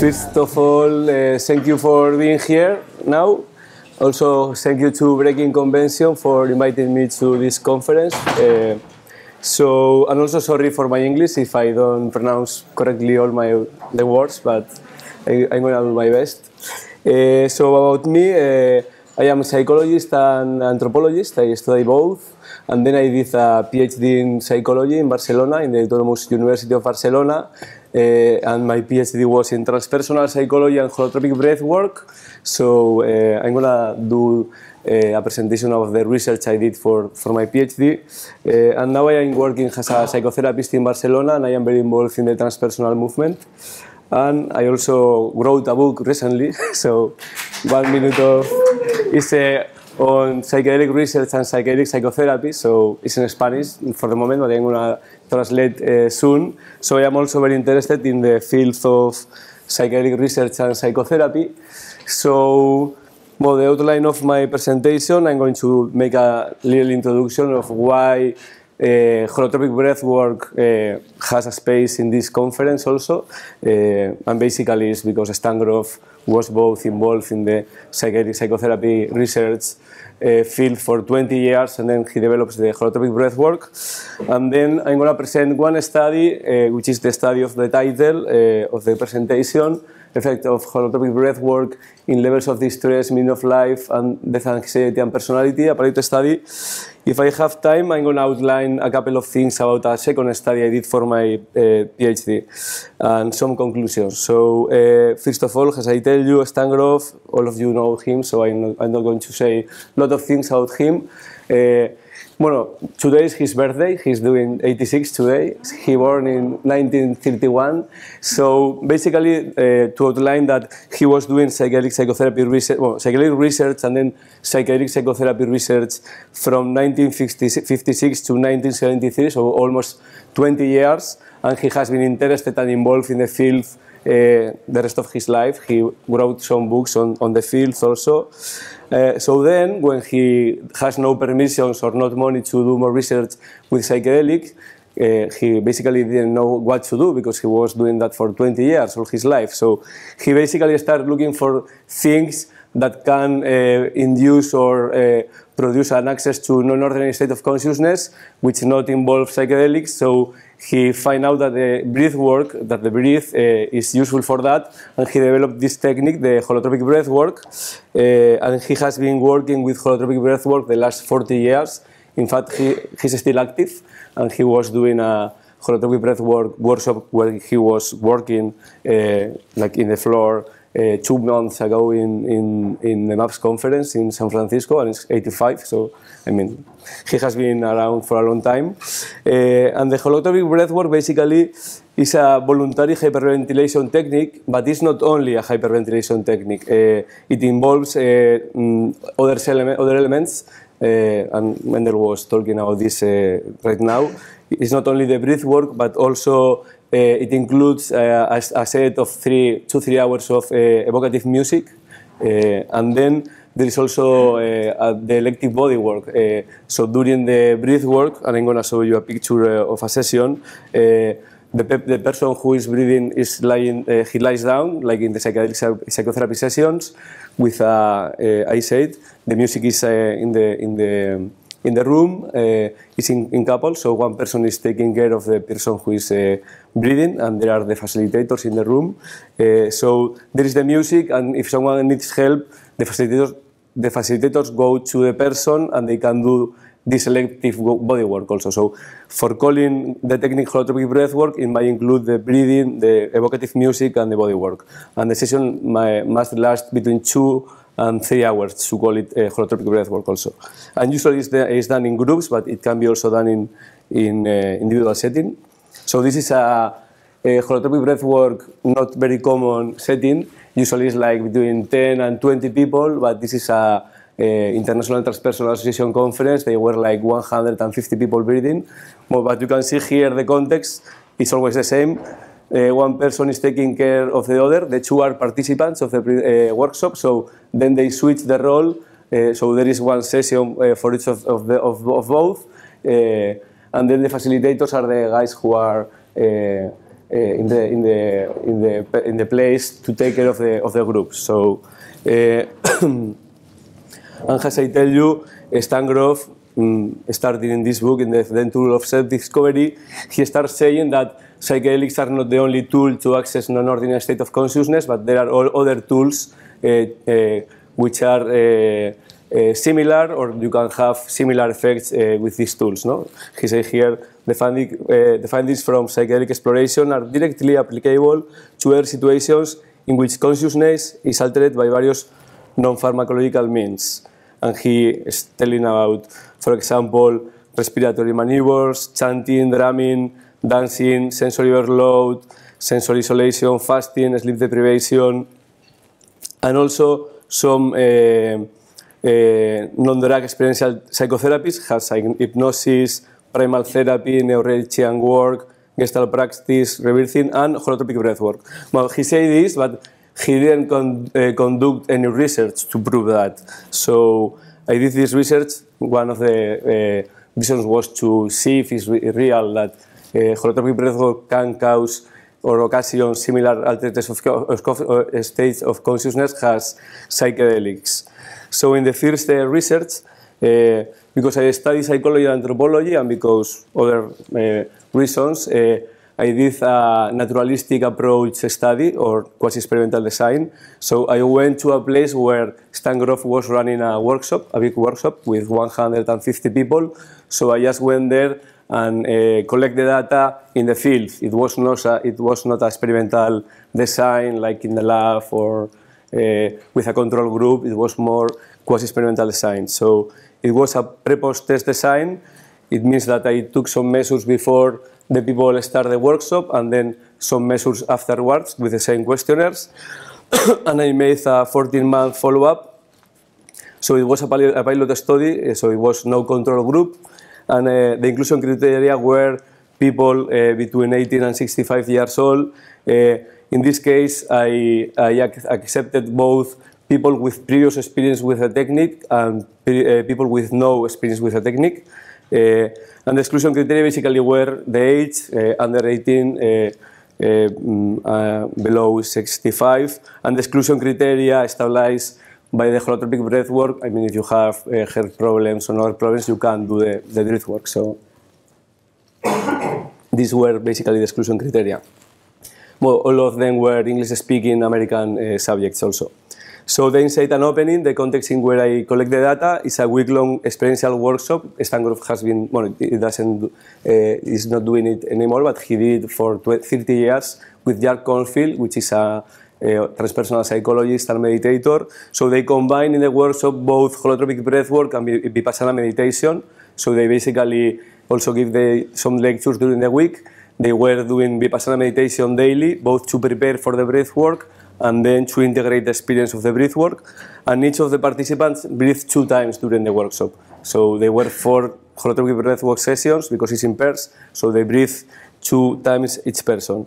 First of all, uh, thank you for being here now. Also, thank you to Breaking Convention for inviting me to this conference. Uh, so, and also sorry for my English if I don't pronounce correctly all my the words, but I, am gonna do my best. Uh, so about me, uh, I am a psychologist and anthropologist. I study both, and then I did a PhD in psychology in Barcelona in the Autonomous University of Barcelona, Eh, and my PhD was in transpersonal psychology and holotropic breathwork. So eh, I'm gonna do eh, a presentation of the research I did for, for my PhD. and now I am working as a psychotherapist in Barcelona, and I am very involved in the transpersonal movement. And I also wrote a book recently, so one minute of is a on psychedelic research and psychedelic psychotherapy, so it's in Spanish for the moment, but I'm going to translate uh, soon. So I am also very interested in the fields of psychedelic research and psychotherapy. So, well, the outline of my presentation, I'm going to make a little introduction of why uh, holotropic breathwork uh, has a space in this conference also, uh, and basically it's because Stangrove was both involved in the psychiatric psychotherapy research uh, field for 20 years and then he develops the holotropic breathwork. And then I'm going to present one study, uh, which is the study of the title uh, of the presentation, effect of holotropic breathwork in levels of distress, meaning of life, and death anxiety and personality, a pilot study. If I have time, I'm going to outline a couple of things about a second study I did for my uh, PhD and some conclusions. So, uh, first of all, as I tell you, Stan Grof, all of you know him, so I'm not, I'm not going to say a lot lot of things about him. Uh, today is his birthday. He's doing 86 today. He born in 1931. So basically, uh, to outline that he was doing psychedelic psychotherapy research, well, psychedelic research, and then psychedelic psychotherapy research from 1956 to 1973, so almost 20 years. And he has been interested and involved in the field uh, the rest of his life. He wrote some books on, on the fields also. Uh, so then, when he has no permissions or not money to do more research with psychedelics, uh, he basically didn't know what to do because he was doing that for 20 years all his life. So he basically started looking for things that can uh, induce or uh, produce an access to non-ordinary state of consciousness, which not involve psychedelics. So he find out that the breath work, that the breath uh, is useful for that, and he developed this technique, the holotropic breath work, uh, and he has been working with holotropic breath work the last 40 years. In fact, he, he's still active, and he was doing a holotropic breath work workshop where he was working uh, like in the floor uh, two months ago in, in, in the MAPS conference in San Francisco, and it's 85. So, I mean, he has been around for a long time. Uh, and the holotropic breathwork basically is a voluntary hyperventilation technique, but it's not only a hyperventilation technique. Uh, it involves uh, mm, other, other elements, uh, and Mendel was talking about this uh, right now. It's not only the breathwork, but also uh, it includes uh, a, a, set of three, two, three hours of uh, evocative music, and then there is also the elective bodywork. so during the breath work, and I'm going to show you a picture of a session, the, pe the, person who is breathing is lying, uh, he lies down, like in the psychedelic psychotherapy sessions, with a, a, aid. The music is uh, in the in the in the room uh, is in, in couples, so one person is taking care of the person who is uh, breathing, and there are the facilitators in the room. Uh, so there is the music, and if someone needs help, the facilitators the facilitators go to the person and they can do this selective body work also. So for calling the technique holotropic breath work, it might include the breathing, the evocative music, and the body work. And the session may must last between two and three hours to call it a uh, holotropic breathwork also. And usually it's, the, it's, done in groups, but it can be also done in, in uh, individual setting. So this is a, a holotropic breathwork, not very common setting. Usually it's like between 10 and 20 people, but this is a, a International Transpersonal Association conference. They were like 150 people breathing. Well, but you can see here the context is always the same. Uh, one person is taking care of the other. The two are participants of the uh, workshop, so then they switch the role. Uh, so there is one session uh, for each of, of, the, of, of both, uh, and then the facilitators are the guys who are uh, in the in the in the in the place to take care of the of the groups. So, and as I tell you, Stan Grove started in this book, in the, then tool of self-discovery, he starts saying that psychedelics are not the only tool to access non-ordinary state of consciousness, but there are all other tools uh, uh, which are uh, uh similar, or you can have similar effects uh, with these tools. No, he says here the, finding, uh, the findings from psychedelic exploration are directly applicable to other situations in which consciousness is altered by various non-pharmacological means. And he is telling about for example, respiratory maneuvers, chanting, drumming, dancing, sensory overload, sensory isolation, fasting, sleep deprivation, and also some eh, eh, non-drug experiential psychotherapies, such as hypnosis, primal therapy, neuroregian work, gestalt practice, rebirthing, and holotropic breathwork. Well, he said this, but he didn't con uh, conduct any research to prove that. So I did this research. One of the uh, reasons was to see if it's re real that uh, holotropic breathwork can cause or occasion similar altered uh, states of consciousness as psychedelics. So in the first uh, research, uh, because I study psychology and anthropology and because other uh, reasons, uh, I did a naturalistic approach study or quasi-experimental design. So I went to a place where Stan was running a workshop, a big workshop with 150 people. So I just went there and uh, collect the data in the field. It was not a, it was not experimental design like in the lab or uh, with a control group. It was more quasi-experimental design. So it was a pre-post test design it means that I took some measures before the people start the workshop and then some measures afterwards with the same questionnaires. and I made a 14-month follow-up. So it was a pilot study, eh, so it was no control group. And uh, the inclusion criteria were people uh, between 18 and 65 years old. Uh, in this case, I, I ac accepted both people with previous experience with the technique and people with no experience with the technique and eh, the exclusion criteria basically were the age eh, under 18 eh, mm, uh, below 65, and the exclusion criteria established by the holotropic breath work. I mean, if you have uh, heart problems or other problems, you can not do the, the breath work. So these were basically the exclusion criteria. Well, all of them were English-speaking American uh, subjects also. So the Insight and Opening, the context in where I collect the data, is a week-long experiential workshop. Stan Grof has been, well, he doesn't, uh, eh, he's not doing it anymore, but he did for 20, 30 years with Jack Cornfield, which is a uh, transpersonal psychologist and meditator. So they combine in the workshop both holotropic breathwork and vipassana meditation. So they basically also give the, some lectures during the week. They were doing vipassana meditation daily, both to prepare for the breathwork and then to integrate the experience of the breath work. And each of the participants breathed two times during the workshop. So there were four holotropic breath work sessions because it's in pairs, so they breathe two times each person.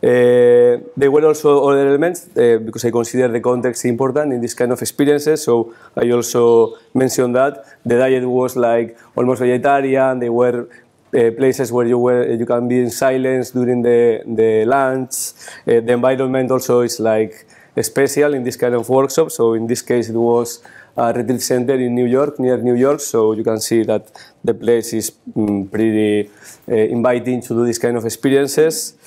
Uh, there were also other elements uh, because I consider the context important in this kind of experiences. So I also mentioned that the diet was like almost vegetarian. They were uh, places where you were you can be in silence during the the lunch. Uh, the environment also is like special in this kind of workshop. So in this case, it was a retreat center in New York, near New York. So you can see that the place is um, pretty uh, inviting to do this kind of experiences.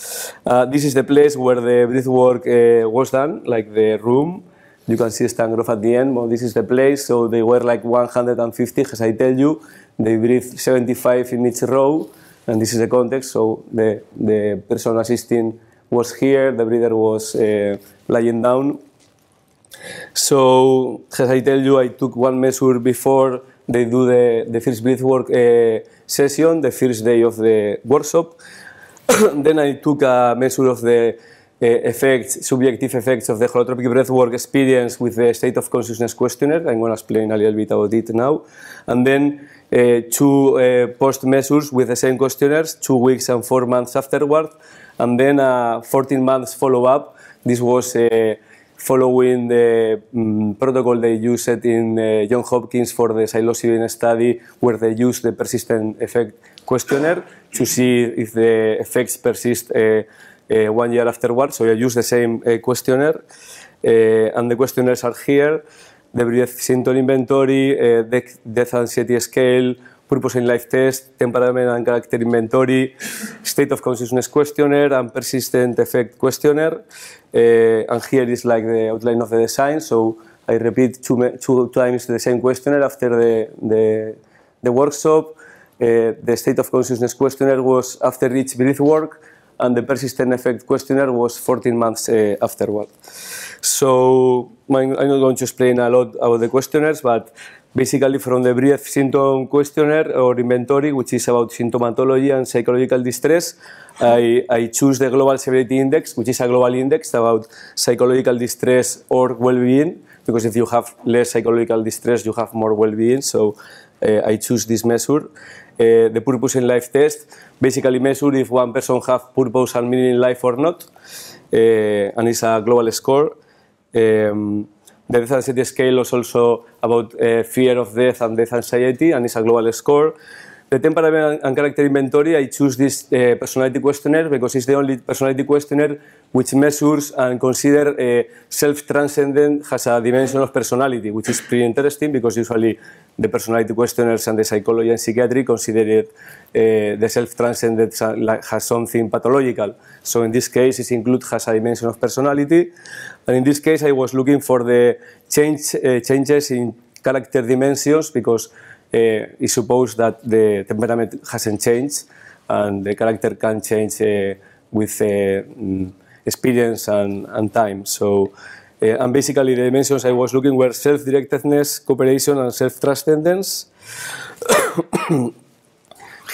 Uh, this is the place where the breathwork uh, was done, like the room. you can see Stan Grof at the end, well, this is the place, so they were like 150, as I tell you, they breathe 75 in each row, and this is the context, so the, the person assisting was here, the breeder was uh, lying down. So, as I tell you, I took one measure before they do the, the first breath work uh, session, the first day of the workshop, then I took a measure of the Uh, effects, subjective effects of the holotropic breathwork experience with the state of consciousness questionnaire. I'm going to explain a little bit about it now. And then uh, two uh, post measures with the same questionnaires, two weeks and four months afterward, and then a 14 months follow up. This was uh, following the um, protocol they used in uh, John Hopkins for the psilocybin study, where they used the persistent effect questionnaire to see if the effects persist uh, Eh, one year afterwards. So I use the same eh, questionnaire, eh, and the questionnaires are here: the breath symptom inventory, death anxiety scale, purpose in life test, temperament and character inventory, state of consciousness questionnaire, and persistent effect questionnaire. Uh, and here is like the outline of the design. So I repeat two, two times the same questionnaire after the, the, the workshop. Uh, the state of consciousness questionnaire was after each breath work and the persistent effect questionnaire was 14 months uh, eh, afterward. So I'm not going to explain a lot about the questionnaires, but basically from the brief symptom questionnaire or inventory, which is about symptomatology and psychological distress, I, I choose the global severity index, which is a global index about psychological distress or well-being, because if you have less psychological distress, you have more well-being. So uh, I choose this measure. uh, the purpose in life test basically measure if one person have purpose and meaning in life or not uh, and it's a global score um, the death anxiety scale is also about uh, fear of death and death anxiety and it's a global score the temporary and character inventory i choose this uh, personality questionnaire because it's the only personality questionnaire which measures and consider uh, self-transcendent has a dimension of personality which is pretty interesting because usually the personality questionnaires and the psychology and psychiatry considered uh, the self-transcended has something pathological. So in this case, it includes has a dimension of personality. And in this case, I was looking for the change, uh, changes in character dimensions because uh, eh, it supposes that the temperament hasn't changed and the character can change with mm, experience and, and time. So Eh, and basically, the dimensions I was looking were self-directedness, cooperation, and self-transcendence.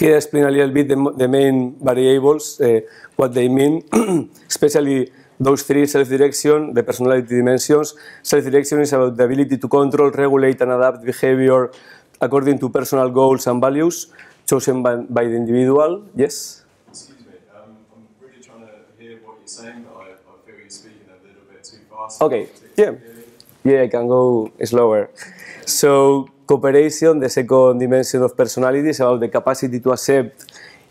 Here I explain a little bit the, the main variables, eh, what they mean, especially those three self-direction, the personality dimensions. Self-direction is about the ability to control, regulate, and adapt behavior according to personal goals and values chosen by, by the individual. Yes? Excuse me, um, I'm really trying to hear what you're saying fast? Okay, yeah. Yeah, I can go slower. So cooperation, the second dimension of personality is about the capacity to accept,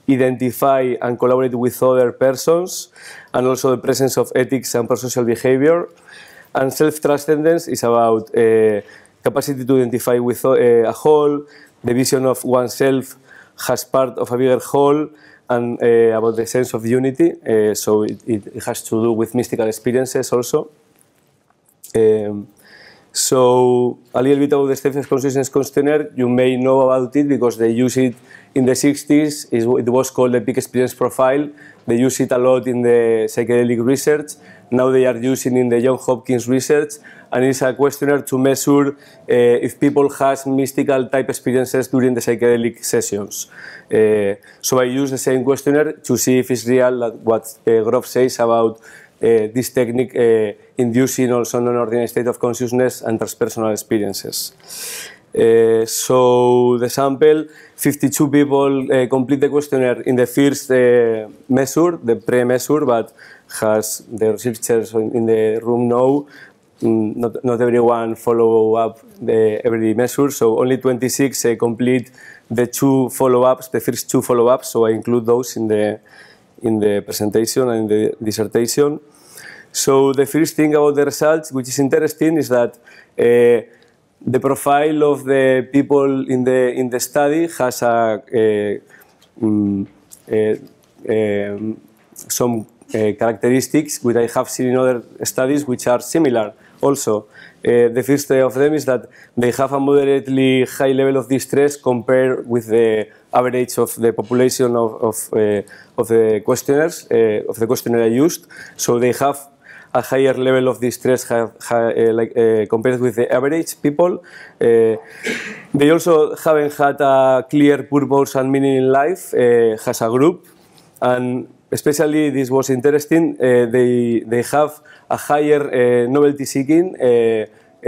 identify and collaborate with other persons and also the presence of ethics and prosocial behavior. And self-transcendence is about uh, capacity to identify with uh, a whole, the vision of oneself has part of a bigger whole, and uh, about the sense of unity. Uh, so it, it has to do with mystical experiences also. Um, so a little bit about the Stephens Consciousness Questionnaire. you may know about it because they use it in the 60s. It was called the Peak Experience Profile. They use it a lot in the psychedelic research. Now they are using in the John Hopkins research, and it's a questionnaire to measure uh, if people has mystical type experiences during the psychedelic sessions. Uh, so I use the same questionnaire to see if it's real what uh, eh, Groff says about Eh, this technique eh, inducing also non-ordinary state of consciousness and transpersonal experiences. Uh, so the sample, 52 people uh, complete the questionnaire in the first uh, measure, the pre-measure, but has the researchers in the room know, mm, not, not everyone follow up the, every measure, so only 26 complete the two follow-ups, the first two follow-ups, so I include those in the in the presentation and in the dissertation. So the first thing about the results, which is interesting, is that uh, the profile of the people in the in the study has a, a, a, a some uh, characteristics which I have seen in other studies which are similar. Also, uh, the first of them is that they have a moderately high level of distress compared with the average of the population of, of, eh, of the questionnaires, eh, of the questionnaire I used. So they have a higher level of distress uh, like, uh, compared with the average people. Uh, they also haven't had a clear purpose and meaning in life as a group. And especially this was interesting, they, they have a higher novelty seeking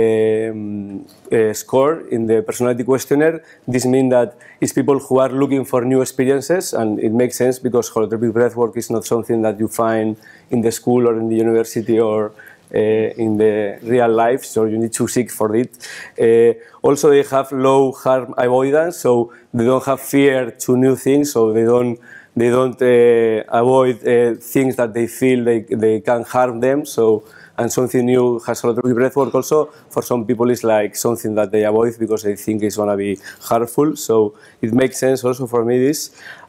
um, uh, score in the personality questionnaire. This means that it's people who are looking for new experiences, and it makes sense because holotropic breathwork is not something that you find in the school or in the university or uh, in the real life, so you need to seek for it. Uh, also, they have low harm avoidance, so they don't have fear to new things, so they don't they don't uh, avoid uh, things that they feel they, they can harm them. So and something new has a lot of breath work also for some people it's like something that they avoid because they think it's going to be harmful so it makes sense also for me this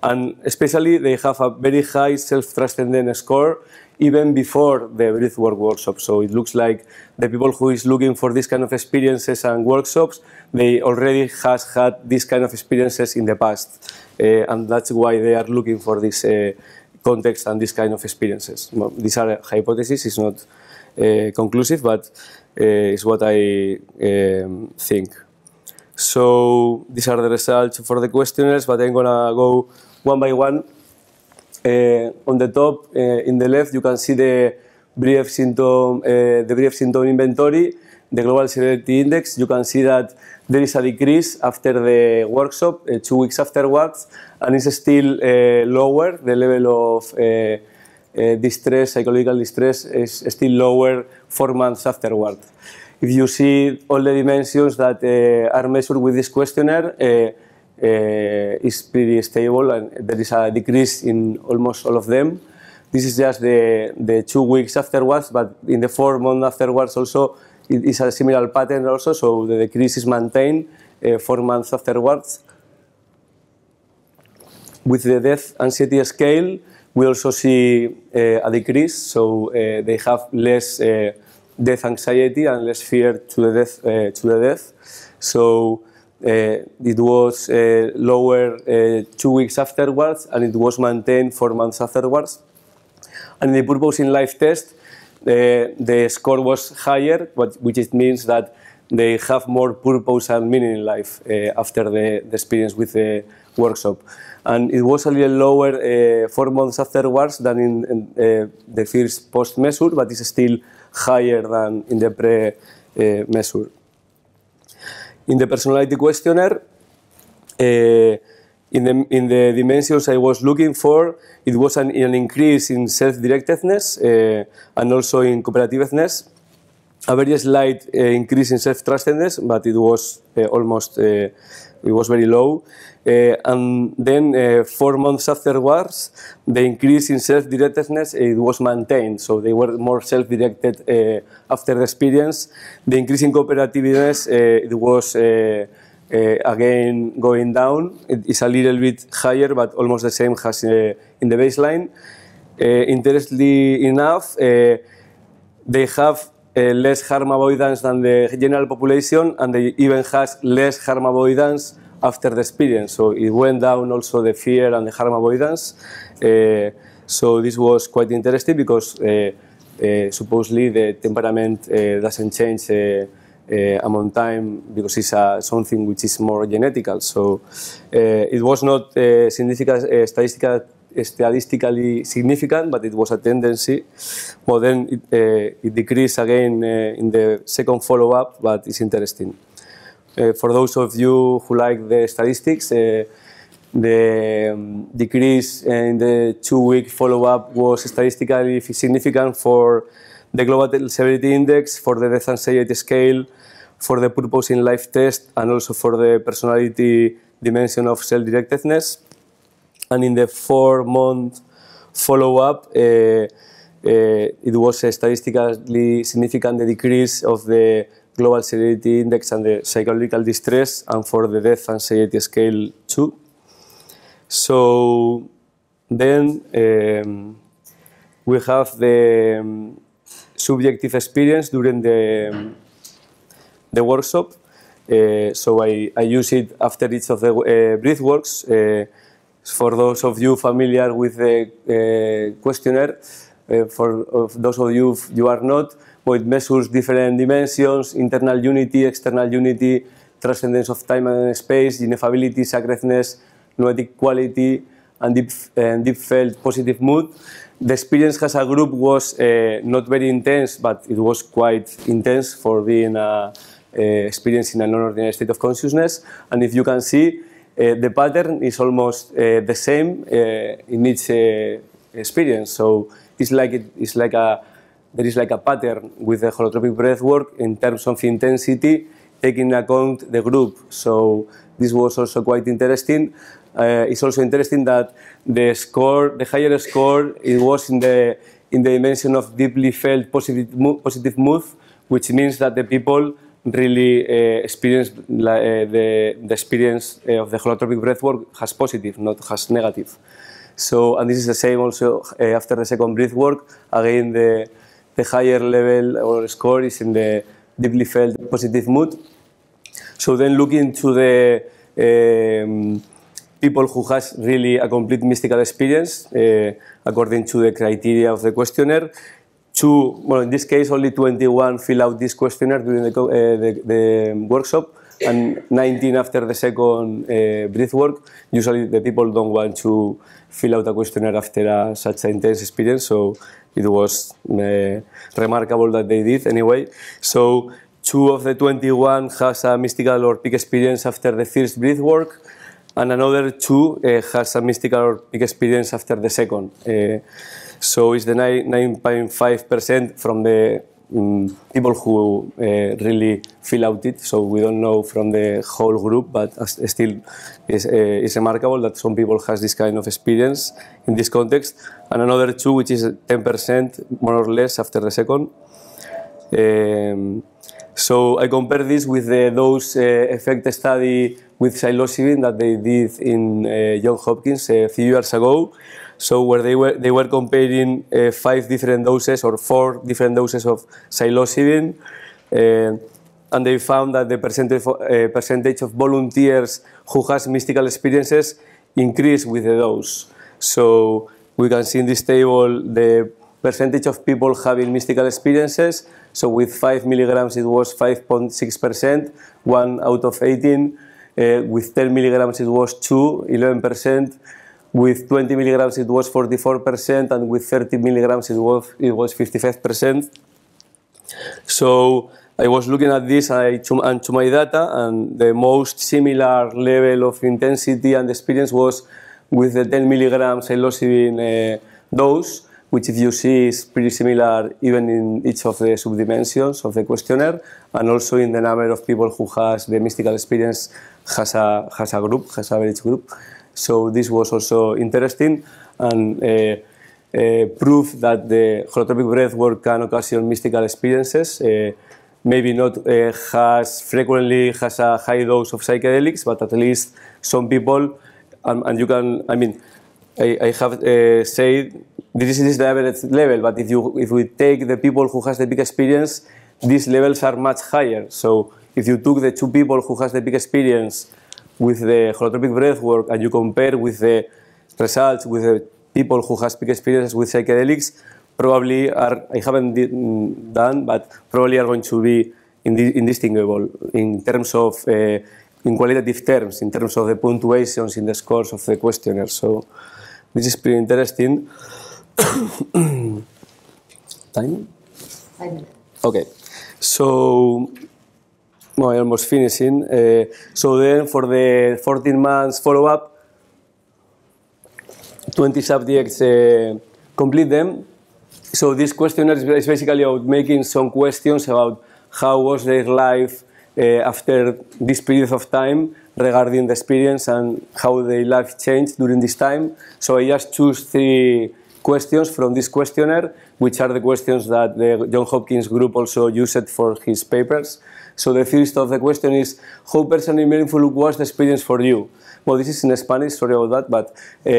and especially they have a very high self-transcendent score even before the breathwork workshop. So it looks like the people who is looking for this kind of experiences and workshops, they already has had this kind of experiences in the past, uh, and that's why they are looking for this uh, context and this kind of experiences. These are hypotheses; it's not uh, conclusive, but uh, is what I um, think. So these are the results for the questionnaires, but I'm gonna go one by one. Uh, on the top, uh, in the left, you can see the brief symptom, uh, the brief symptom inventory, the global severity index. You can see that there is a decrease after the workshop, uh, two weeks afterwards, and it's still lower the level of Eh, distress, psychological distress, is still lower four months afterward. If you see all the dimensions that eh, are measured with this questionnaire, eh, is pretty stable and there is a decrease in almost all of them. This is just the, the two weeks afterwards, but in the four months afterwards also it is a similar pattern also, so the decrease is maintained uh, four months afterwards. With the death anxiety scale, we also see uh, a decrease, so uh, they have less uh, death anxiety and less fear to the death. to the death. So it was lower two weeks afterwards, and it was maintained four months afterwards. And in the purpose in life test, the score was higher, which it means that they have more purpose and meaning in life uh, after the, the experience with the workshop. And it was a little lower uh, four months afterwards than in, in uh, the first post measure, but it's still higher than in the pre measure. In the personality questionnaire, in the, in the dimensions I was looking for, it was an, an increase in self-directedness uh, and also in cooperativeness a very slight uh, eh, increase in self-trustedness, but it was uh, almost eh, it was very low. and then four months afterwards, the increase in self-directedness it was maintained, so they were more self-directed after the experience. The increase in cooperativeness it was. Uh, again going down. It is a little bit higher, but almost the same as uh, in the baseline. Uh, interestingly enough, they have Eh, less harm avoidance than the general population and they even has less harm avoidance after the experience. So it went down also the fear and the harm avoidance. Uh, so this was quite interesting because uh, uh, supposedly the temperament uh, doesn't change uh, Uh, among time because it's uh, something which is more genetical so uh, it was not uh, significant uh, statistical statistically significant, but it was a tendency. But then it, uh, it decreased again uh, in the second follow up, but it's interesting. Uh, for those of you who like the statistics, the um, decrease in the two week follow up was statistically significant for the global severity index, for the death anxiety scale, for the purpose in life test, and also for the personality dimension of self directedness. And in the four month follow up, uh, uh, it was a statistically significant the decrease of the global severity index and the psychological distress, and for the death anxiety scale too. So then um, we have the um, subjective experience during the, um, the workshop. Uh, so I, I use it after each of the uh, works. Uh, for those of you familiar with the uh, questionnaire, uh, for of those of you you are not, well, it measures different dimensions, internal unity, external unity, transcendence of time and space, ineffability, sacredness, noetic quality, and deep, and deep felt positive mood. The experience as a group was uh, not very intense, but it was quite intense for being a, uh, uh experience in ordinary state of consciousness. And if you can see, Eh, the pattern is almost eh, the same eh, in each experience. So it's like it, it's like a there is like a pattern with the holotropic breath work in terms of intensity, taking account the group. So this was also quite interesting. Uh, it's also interesting that the score, the higher score, it was in the in the dimension of deeply felt positive move, positive mood, which means that the people really uh, experience uh, the, the experience eh, of the holotropic breathwork has positive, not has negative. So, and this is the same also uh, after the second breathwork. Again, the, the higher level or score is in the deeply felt positive mood. So then looking to the um, people who has really a complete mystical experience, uh, according to the criteria of the questionnaire, two, well, in this case, only 21 fill out this questionnaire during the, uh, the, the workshop and 19 after the second uh, breath work. Usually the people don't want to fill out a questionnaire after a, such an intense experience, so it was uh, remarkable that they did anyway. So two of the 21 has a mystical or peak experience after the first breath work, and another two uh, has a mystical or peak experience after the second. Uh, so it's the 9.5% from the mm, people who uh, really fill out it. So we don't know from the whole group, but still uh, it's, remarkable that some people has this kind of experience in this context. And another two, which is 10% more or less after the second. Um, so I compare this with those uh, effect study with psilocybin that they did in uh, John Hopkins a uh, few years ago. So where they were they were comparing uh, five different doses or four different doses of psilocybin, uh, and they found that the percentage of, uh, percentage of volunteers who has mystical experiences increased with the dose. So we can see in this table the percentage of people having mystical experiences. So with 5 milligrams, it was 5.6 percent, one out of 18 uh, with 10 milligrams it was 2, 11%. With 20 milligrams it was 44%, and with 30 milligrams it was, it was 55%. So I was looking at this and to my data, and the most similar level of intensity and experience was with the 10 milligrams in uh, dose. which if you see is pretty similar even in each of the subdimensions of the questionnaire and also in the number of people who has the mystical experience has a, has a group, has a village group. So this was also interesting and uh, uh, proof that the holotropic breath work can occasion mystical experiences. Uh, maybe not uh, has frequently has a high dose of psychedelics, but at least some people, um, and you can, I mean, I, I have uh, said this is the average level, but if you if we take the people who has the big experience, these levels are much higher. So if you took the two people who has the big experience with the holotropic breath work and you compare with the results with the people who has big experiences with psychedelics, probably are I haven't mm, done, but probably are going to be indistinguishable in terms of uh, in qualitative terms, in terms of the punctuations in the scores of the questionnaire. So. This is pretty interesting. Time? Okay. So well, I'm almost finishing. Uh, so then for the 14 months follow-up, 20 subjects uh, complete them. So this questionnaire is basically about making some questions about how was their life uh, after this period of time regarding the experience and how their life changed during this time. So I just choose three questions from this questionnaire, which are the questions that the John Hopkins group also used for his papers. So the first of the question is, how personally meaningful was the experience for you? Well, this is in Spanish, sorry about that, but uh,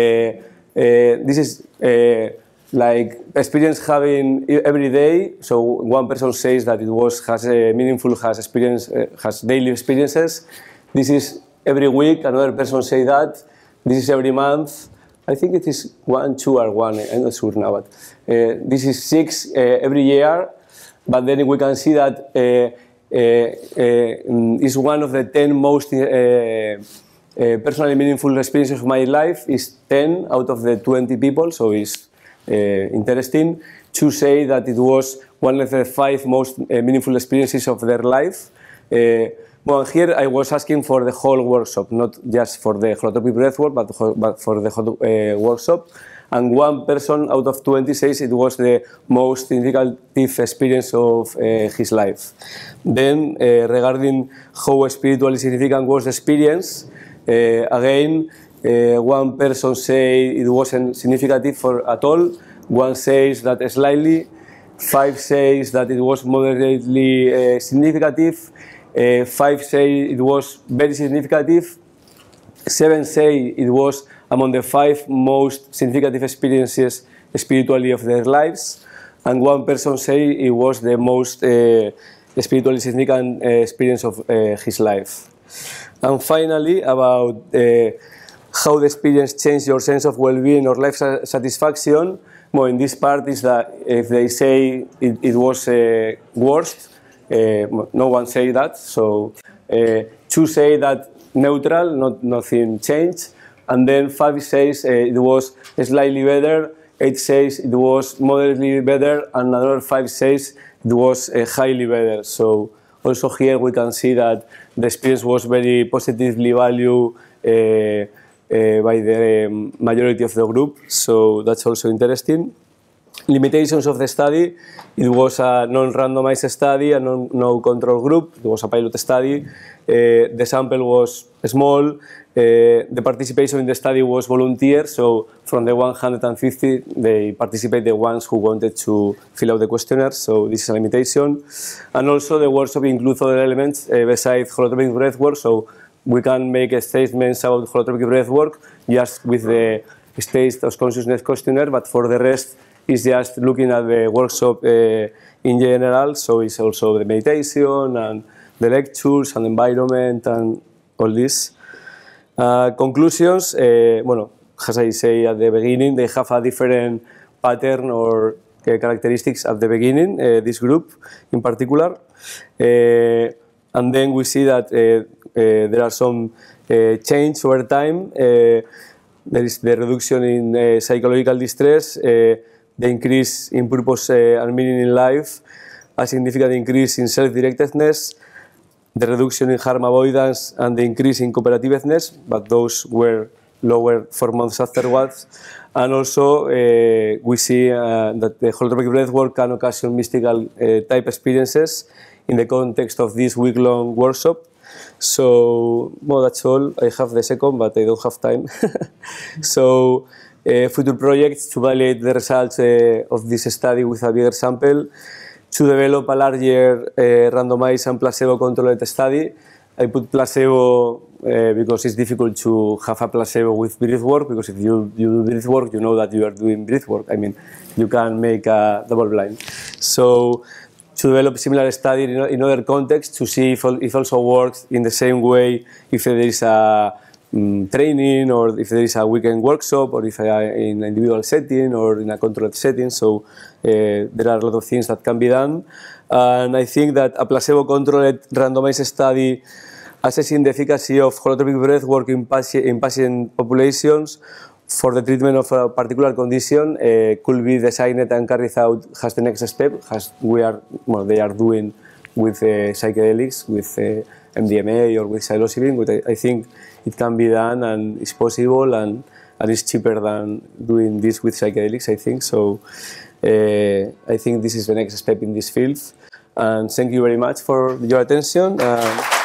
uh, this is uh, like experience having every day. So one person says that it was has a meaningful, has experience, uh, has daily experiences. This is every week, another person say that. This is every month. I think it is one, two, or one. I'm not sure now, but uh, this is six uh, every year. But then we can see that uh, uh, uh one of the ten most uh, personally meaningful experiences of my life. Is ten out of the twenty people, so it's interesting to say that it was one of the five most meaningful experiences of their life. Well, here I was asking for the whole workshop, not just for the holotropic breathwork, but, for the whole uh, workshop. And one person out of 20 says it was the most significant experience of uh, his life. Then, uh, regarding how spiritually significant was the experience, uh, again, uh, one person said it wasn't significant for at all. One says that slightly. Five says that it was moderately uh, significant uh, five say it was very significant. Seven say it was among the five most significant experiences spiritually of their lives. And one person say it was the most uh, spiritually significant uh, experience of uh, his life. And finally, about uh, how the experience changed your sense of well-being or life satisfaction. Well, in this part is that if they say it, it was uh, worst, Eh, no one say that, so eh, two say that neutral, not, nothing changed, and then five says eh, it was slightly better, eight says it was moderately better, and another five says it was uh, highly better. So also here we can see that the experience was very positively valued uh, uh, by the majority of the group. So that's also interesting. Limitations of the study, it was a non-randomized study, a no-control group, it was a pilot study. Uh, the sample was small, uh, the participation in the study was volunteer, so from the 150 they participated the ones who wanted to fill out the questionnaire, so this is a limitation. And also the workshop includes other elements uh, besides holotropic breathwork, so we can make statements about holotropic breathwork just with the state of consciousness questionnaire, but for the rest is just looking at the workshop uh, in general, so it's also the meditation and the lectures and environment and all this. Uh, conclusions, uh, bueno, as I say at the beginning, they have a different pattern or uh, characteristics at the beginning, uh, this group in particular. Uh, and then we see that uh, uh, there are some uh, change over time. Uh, there is the reduction in uh, psychological distress. Uh, the increase in purpose eh, and meaning in life, a significant increase in self-directedness, the reduction in harm avoidance and the increase in cooperativeness, but those were lower four months afterwards. And also, uh, we see uh, that the holotropic breathwork can occasion mystical uh, type experiences in the context of this week-long workshop. So, well, that's all. I have the second, but I don't have time. so. Eh, future projects to validate the results eh, of this study with a bigger sample, to develop a larger eh, randomized and placebo-controlled study. I put placebo because it's difficult to have a placebo with breath work because if you, you do breath work, you know that you are doing breath work. I mean, you can make a double blind. So to develop similar study in, other contexts to see if, if also works in the same way if there is a um, training or if there is a weekend workshop or if I, in an individual setting or in a controlled setting. So uh, there are a lot of things that can be done. And I think that a placebo-controlled randomized study assessing the efficacy of holotropic breathwork in, in patient populations for the treatment of a particular condition uh, could be designed and carried out as the next step, as we are, well, they are doing with uh, psychedelics, with uh, MDMA or with psilocybin, which I, I think it can be done and it's possible and, and it's cheaper than doing this with psychedelics, I think. So uh, I think this is the next step in this field. And thank you very much for your attention. Uh,